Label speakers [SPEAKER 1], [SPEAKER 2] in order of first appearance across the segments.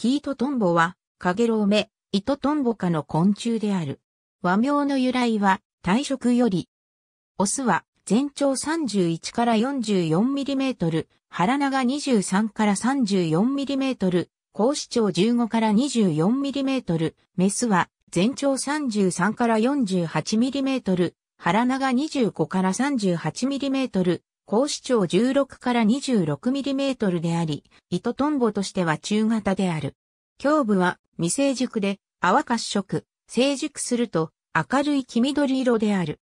[SPEAKER 1] キイトトンボは、カゲロウメ、イトトンボ科の昆虫である。和名の由来は、体色より。オスは、全長31から 44mm、腹長23から 34mm、高視長15から 24mm、メスは、全長33から 48mm、腹長25から 38mm、高視聴16から26ミリメートルであり、糸トンボとしては中型である。胸部は未成熟で泡褐色、成熟すると明るい黄緑色である。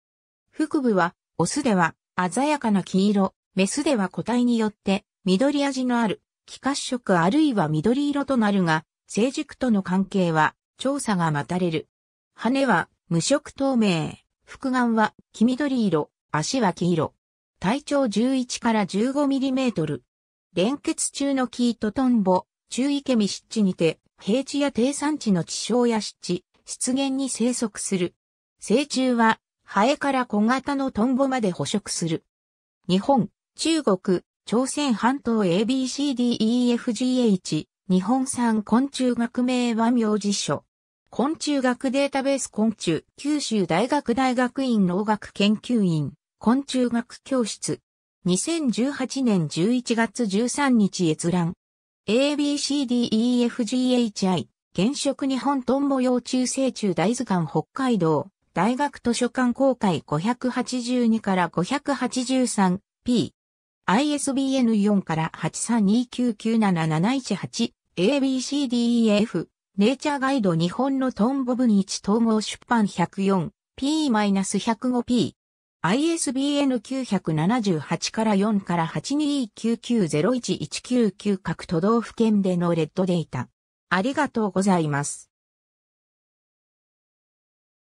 [SPEAKER 1] 腹部は、オスでは鮮やかな黄色、メスでは個体によって緑味のある、気褐色あるいは緑色となるが、成熟との関係は調査が待たれる。羽は無色透明、複眼は黄緑色、足は黄色。体長11から15ミリメートル。連結中のキートトンボ、中池見湿地にて、平地や低山地の地小や湿地、湿原に生息する。成虫は、ハエから小型のトンボまで捕食する。日本、中国、朝鮮半島 ABCDEFGH、日本産昆虫学名和名辞書。昆虫学データベース昆虫、九州大学大学院農学研究院。昆虫学教室。2018年11月13日閲覧。ABCDEFGHI 現職日本トンボ幼虫成虫大図鑑北海道大学図書館公開582から 583P ISBN 4から8 3 2 9 9 7 7 1 8 ABCDEF ネイチャーガイド日本のトンボ分一統合出版 104P-105P ISBN 978から4から821990119各都道府県でのレッドデータ。ありがとうございます。